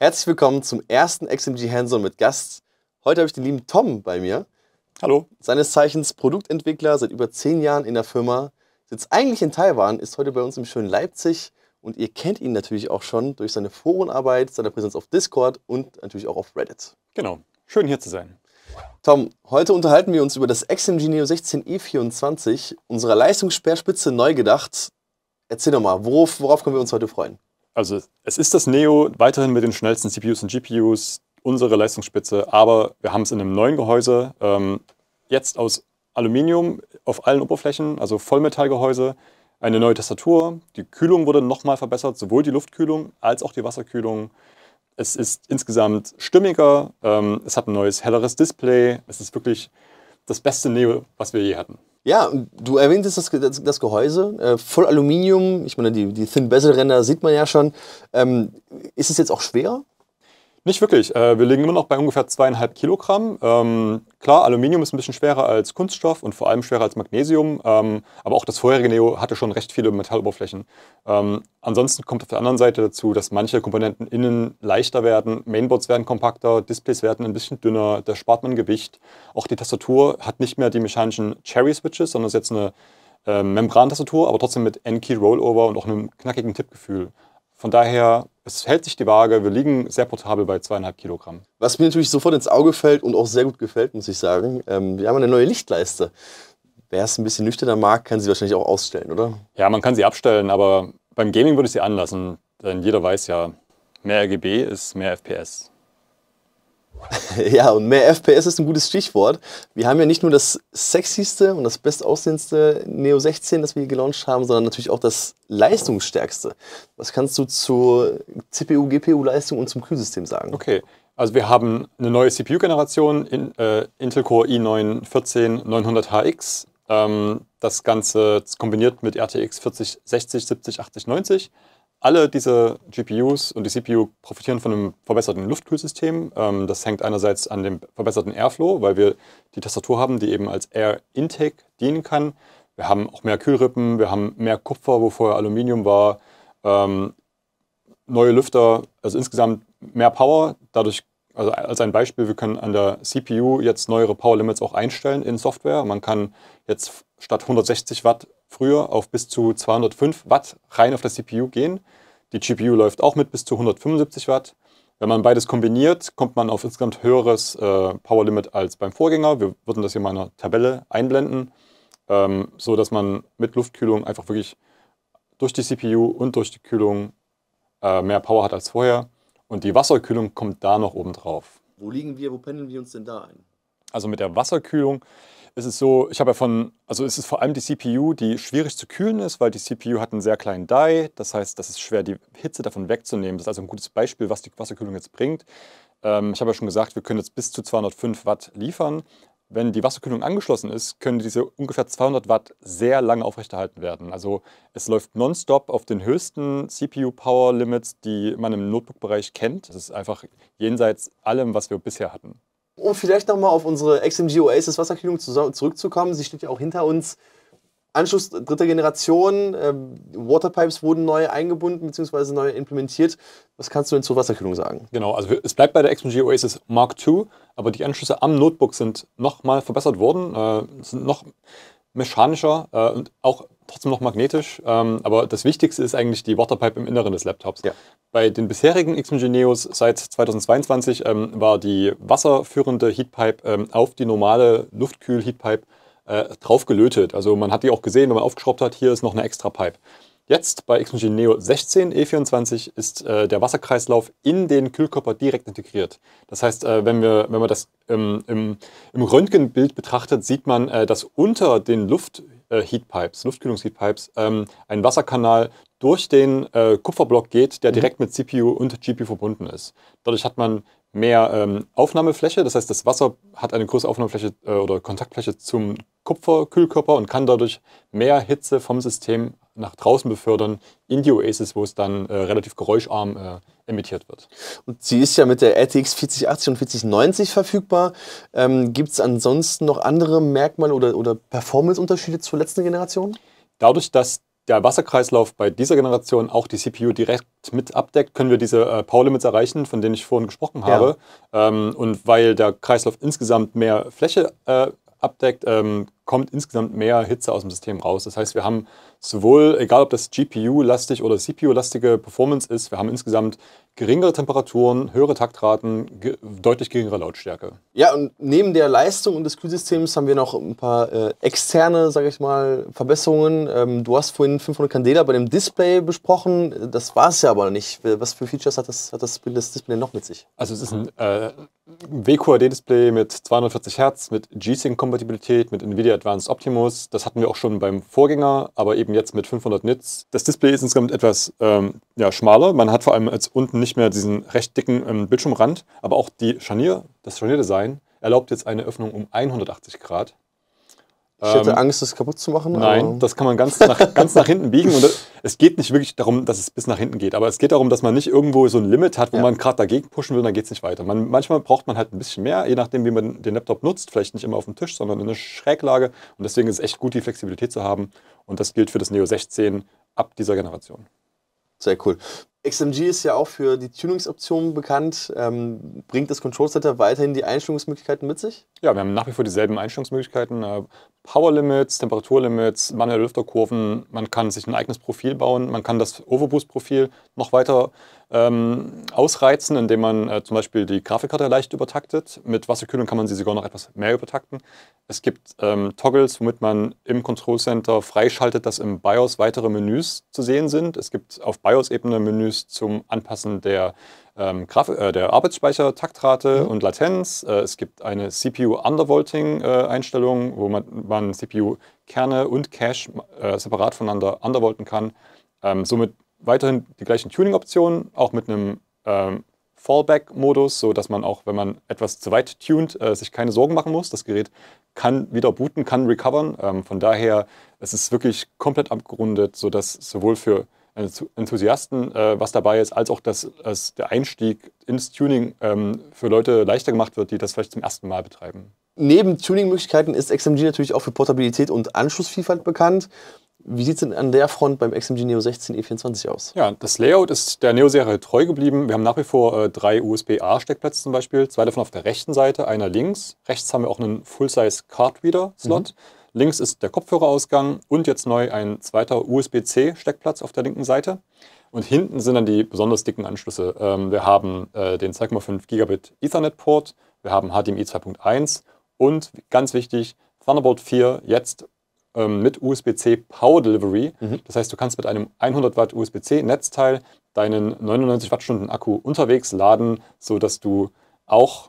Herzlich willkommen zum ersten XMG Hands-On mit Gast. Heute habe ich den lieben Tom bei mir. Hallo. Seines Zeichens Produktentwickler, seit über zehn Jahren in der Firma, sitzt eigentlich in Taiwan, ist heute bei uns im schönen Leipzig und ihr kennt ihn natürlich auch schon durch seine Forenarbeit, seine Präsenz auf Discord und natürlich auch auf Reddit. Genau. Schön hier zu sein. Tom, heute unterhalten wir uns über das XMG Neo 16E24, e unserer Leistungssperrspitze neu gedacht. Erzähl doch mal, worauf, worauf können wir uns heute freuen? Also es ist das Neo weiterhin mit den schnellsten CPUs und GPUs, unsere Leistungsspitze, aber wir haben es in einem neuen Gehäuse, ähm, jetzt aus Aluminium auf allen Oberflächen, also Vollmetallgehäuse, eine neue Tastatur, die Kühlung wurde nochmal verbessert, sowohl die Luftkühlung als auch die Wasserkühlung. Es ist insgesamt stimmiger, ähm, es hat ein neues, helleres Display, es ist wirklich das beste Neo, was wir je hatten. Ja, du erwähntest das, das, das Gehäuse, äh, voll Aluminium. Ich meine, die, die Thin Bezel Ränder sieht man ja schon. Ähm, ist es jetzt auch schwer? Nicht wirklich. Äh, wir liegen immer noch bei ungefähr zweieinhalb Kilogramm. Ähm, klar, Aluminium ist ein bisschen schwerer als Kunststoff und vor allem schwerer als Magnesium, ähm, aber auch das vorherige Neo hatte schon recht viele Metalloberflächen. Ähm, ansonsten kommt auf der anderen Seite dazu, dass manche Komponenten innen leichter werden, Mainboards werden kompakter, Displays werden ein bisschen dünner, da spart man Gewicht. Auch die Tastatur hat nicht mehr die mechanischen Cherry-Switches, sondern ist jetzt eine äh, Membrantastatur, aber trotzdem mit N-Key-Rollover und auch einem knackigen Tippgefühl. Von daher, es hält sich die Waage. Wir liegen sehr portabel bei zweieinhalb Kilogramm. Was mir natürlich sofort ins Auge fällt und auch sehr gut gefällt, muss ich sagen, ähm, wir haben eine neue Lichtleiste. Wer es ein bisschen nüchterner mag, kann sie wahrscheinlich auch ausstellen, oder? Ja, man kann sie abstellen, aber beim Gaming würde ich sie anlassen, denn jeder weiß ja, mehr RGB ist mehr FPS. Ja, und mehr FPS ist ein gutes Stichwort. Wir haben ja nicht nur das sexyste und das bestaussehendste Neo 16, das wir hier gelauncht haben, sondern natürlich auch das leistungsstärkste. Was kannst du zur CPU, GPU-Leistung und zum Kühlsystem sagen? Okay, also wir haben eine neue CPU-Generation, in, äh, Intel Core i9 14900HX. Ähm, das Ganze kombiniert mit RTX 40, 60, 70, 80, 90 alle diese GPUs und die CPU profitieren von einem verbesserten Luftkühlsystem. Ähm, das hängt einerseits an dem verbesserten Airflow, weil wir die Tastatur haben, die eben als Air Intake dienen kann. Wir haben auch mehr Kühlrippen, wir haben mehr Kupfer, wo vorher Aluminium war, ähm, neue Lüfter, also insgesamt mehr Power. Dadurch also als ein Beispiel, wir können an der CPU jetzt neuere Power Limits auch einstellen in Software. Man kann jetzt statt 160 Watt früher auf bis zu 205 Watt rein auf der CPU gehen. Die GPU läuft auch mit bis zu 175 Watt. Wenn man beides kombiniert, kommt man auf insgesamt höheres äh, Power Limit als beim Vorgänger. Wir würden das hier mal in einer Tabelle einblenden, ähm, so dass man mit Luftkühlung einfach wirklich durch die CPU und durch die Kühlung äh, mehr Power hat als vorher. Und die Wasserkühlung kommt da noch oben drauf. Wo liegen wir, wo pendeln wir uns denn da ein? Also mit der Wasserkühlung ist es so, ich habe ja von, also ist es vor allem die CPU, die schwierig zu kühlen ist, weil die CPU hat einen sehr kleinen Die. Das heißt, das ist schwer, die Hitze davon wegzunehmen. Das ist also ein gutes Beispiel, was die Wasserkühlung jetzt bringt. Ähm, ich habe ja schon gesagt, wir können jetzt bis zu 205 Watt liefern. Wenn die Wasserkühlung angeschlossen ist, können diese ungefähr 200 Watt sehr lange aufrechterhalten werden. Also es läuft nonstop auf den höchsten CPU-Power-Limits, die man im Notebook-Bereich kennt. Das ist einfach jenseits allem, was wir bisher hatten. Um vielleicht nochmal auf unsere XMG Oasis Wasserkühlung zurückzukommen, sie steht ja auch hinter uns. Anschluss dritter Generation, äh, Waterpipes wurden neu eingebunden bzw. neu implementiert. Was kannst du denn zur Wasserkühlung sagen? Genau, also es bleibt bei der XMG Oasis Mark II, aber die Anschlüsse am Notebook sind nochmal verbessert worden, äh, sind noch mechanischer äh, und auch trotzdem noch magnetisch. Ähm, aber das Wichtigste ist eigentlich die Waterpipe im Inneren des Laptops. Ja. Bei den bisherigen XMG Neos seit 2022 ähm, war die wasserführende Heatpipe ähm, auf die normale Luftkühl-Heatpipe äh, drauf gelötet. Also man hat die auch gesehen, wenn man aufgeschraubt hat, hier ist noch eine extra Pipe. Jetzt bei Exmachine Neo 16 E24 ist äh, der Wasserkreislauf in den Kühlkörper direkt integriert. Das heißt, äh, wenn, wir, wenn man das ähm, im, im, Röntgenbild betrachtet, sieht man, äh, dass unter den Luftheatpipes, äh, Luftkühlungsheatpipes, ähm, ein Wasserkanal durch den äh, Kupferblock geht, der mhm. direkt mit CPU und GPU verbunden ist. Dadurch hat man mehr ähm, Aufnahmefläche. Das heißt, das Wasser hat eine größere Aufnahmefläche äh, oder Kontaktfläche zum Kupferkühlkörper und kann dadurch mehr Hitze vom System nach draußen befördern in die Oasis, wo es dann äh, relativ geräuscharm äh, emittiert wird. Und sie ist ja mit der RTX 4080 und 4090 verfügbar. Ähm, Gibt es ansonsten noch andere Merkmale oder, oder Performance-Unterschiede zur letzten Generation? Dadurch, dass der Wasserkreislauf bei dieser Generation auch die CPU direkt mit abdeckt, können wir diese äh, Power-Limits erreichen, von denen ich vorhin gesprochen habe. Ja. Ähm, und weil der Kreislauf insgesamt mehr Fläche äh, abdeckt, ähm, kommt insgesamt mehr Hitze aus dem System raus. Das heißt, wir haben sowohl, egal ob das GPU-lastig oder CPU-lastige Performance ist, wir haben insgesamt geringere Temperaturen, höhere Taktraten, ge deutlich geringere Lautstärke. Ja, und neben der Leistung und des Kühlsystems haben wir noch ein paar äh, externe, sage ich mal, Verbesserungen. Ähm, du hast vorhin 500 Candela bei dem Display besprochen. Das war es ja aber nicht. Was für Features hat das, hat das, das Display noch mit sich? Also es ist ein äh, WQHD-Display mit 240 Hertz, mit G-Sync-Kompatibilität, mit NVIDIA Advanced Optimus. Das hatten wir auch schon beim Vorgänger, aber eben eben jetzt mit 500 Nits. Das Display ist insgesamt etwas ähm, ja, schmaler. Man hat vor allem jetzt unten nicht mehr diesen recht dicken ähm, Bildschirmrand, aber auch die Scharnier, das Scharnierdesign erlaubt jetzt eine Öffnung um 180 Grad. Ich hätte ähm, Angst, das kaputt zu machen. Nein, das kann man ganz nach, ganz nach hinten biegen. Und es geht nicht wirklich darum, dass es bis nach hinten geht. Aber es geht darum, dass man nicht irgendwo so ein Limit hat, wo ja. man gerade dagegen pushen will, dann geht es nicht weiter. Man, manchmal braucht man halt ein bisschen mehr, je nachdem, wie man den Laptop nutzt. Vielleicht nicht immer auf dem Tisch, sondern in einer Schräglage. Und deswegen ist es echt gut, die Flexibilität zu haben. Und das gilt für das Neo 16 ab dieser Generation. Sehr cool. XMG ist ja auch für die Tuningsoptionen bekannt. Ähm, bringt das Control Center weiterhin die Einstellungsmöglichkeiten mit sich? Ja, wir haben nach wie vor dieselben Einstellungsmöglichkeiten. Äh, Power Limits, Temperaturlimits, manuelle Lüfterkurven. Man kann sich ein eigenes Profil bauen. Man kann das Overboost-Profil noch weiter ähm, ausreizen, indem man äh, zum Beispiel die Grafikkarte leicht übertaktet. Mit Wasserkühlung kann man sie sogar noch etwas mehr übertakten. Es gibt ähm, Toggles, womit man im Control Center freischaltet, dass im BIOS weitere Menüs zu sehen sind. Es gibt auf BIOS-Ebene Menüs zum Anpassen der, ähm, äh, der Arbeitsspeicher, Taktrate mhm. und Latenz. Äh, es gibt eine CPU-Undervolting-Einstellung, äh, wo man, man CPU-Kerne und Cache äh, separat voneinander undervolten kann. Ähm, somit weiterhin die gleichen Tuning-Optionen, auch mit einem ähm, Fallback-Modus, sodass man auch, wenn man etwas zu weit tuned, äh, sich keine Sorgen machen muss. Das Gerät kann wieder booten, kann recovern. Ähm, von daher, es ist wirklich komplett abgerundet, sodass sowohl für Enthusiasten äh, was dabei ist, als auch, dass, dass der Einstieg ins Tuning ähm, für Leute leichter gemacht wird, die das vielleicht zum ersten Mal betreiben. Neben Tuning-Möglichkeiten ist XMG natürlich auch für Portabilität und Anschlussvielfalt bekannt. Wie sieht es denn an der Front beim XMG Neo 16 E24 aus? Ja, das Layout ist der Neo-Serie treu geblieben. Wir haben nach wie vor äh, drei USB-A-Steckplätze zum Beispiel, zwei davon auf der rechten Seite, einer links. Rechts haben wir auch einen Full-Size Card-Reader-Slot. Mhm. Links ist der Kopfhörerausgang und jetzt neu ein zweiter USB-C-Steckplatz auf der linken Seite. Und hinten sind dann die besonders dicken Anschlüsse. Ähm, wir haben äh, den 2,5 Gigabit Ethernet-Port, wir haben HDMI 2.1 und ganz wichtig, Thunderbolt 4 jetzt ähm, mit USB-C Power Delivery. Mhm. Das heißt, du kannst mit einem 100 Watt USB-C Netzteil deinen 99 Wattstunden Akku unterwegs laden, sodass du auch,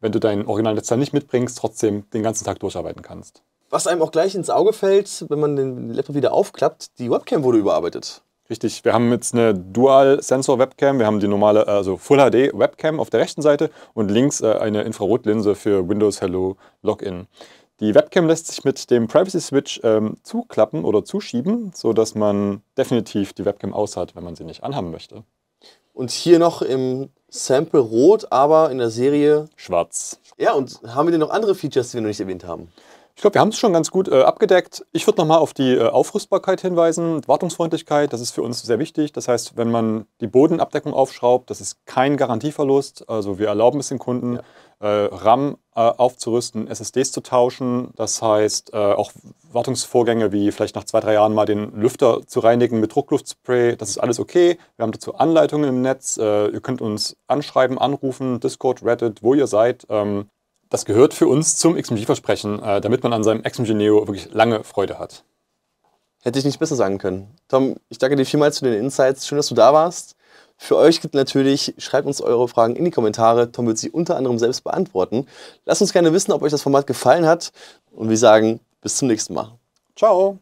wenn du dein Originalnetzteil nicht mitbringst, trotzdem den ganzen Tag durcharbeiten kannst. Was einem auch gleich ins Auge fällt, wenn man den Laptop wieder aufklappt, die Webcam wurde überarbeitet. Richtig, wir haben jetzt eine Dual-Sensor-Webcam, wir haben die normale, also Full-HD-Webcam auf der rechten Seite und links äh, eine Infrarotlinse für Windows Hello Login. Die Webcam lässt sich mit dem Privacy Switch ähm, zuklappen oder zuschieben, sodass man definitiv die Webcam aus hat, wenn man sie nicht anhaben möchte. Und hier noch im Sample rot, aber in der Serie schwarz. Ja, und haben wir denn noch andere Features, die wir noch nicht erwähnt haben? Ich glaube, wir haben es schon ganz gut äh, abgedeckt. Ich würde nochmal auf die äh, Aufrüstbarkeit hinweisen. Wartungsfreundlichkeit, das ist für uns sehr wichtig. Das heißt, wenn man die Bodenabdeckung aufschraubt, das ist kein Garantieverlust. Also wir erlauben es den Kunden. Ja. Äh, RAM äh, aufzurüsten, SSDs zu tauschen. Das heißt, äh, auch Wartungsvorgänge wie vielleicht nach zwei, drei Jahren mal den Lüfter zu reinigen mit Druckluftspray. Das ist alles okay. Wir haben dazu Anleitungen im Netz. ihr könnt uns anschreiben, anrufen, Discord, Reddit, wo ihr seid. Ähm, das gehört für uns zum XMG-Versprechen, damit man an seinem XMG Neo wirklich lange Freude hat. Hätte ich nicht besser sagen können. Tom, ich danke dir vielmals für den Insights. Schön, dass du da warst. Für euch gibt natürlich, schreibt uns eure Fragen in die Kommentare. Tom wird sie unter anderem selbst beantworten. Lasst uns gerne wissen, ob euch das Format gefallen hat. Und wir sagen, bis zum nächsten Mal. Ciao.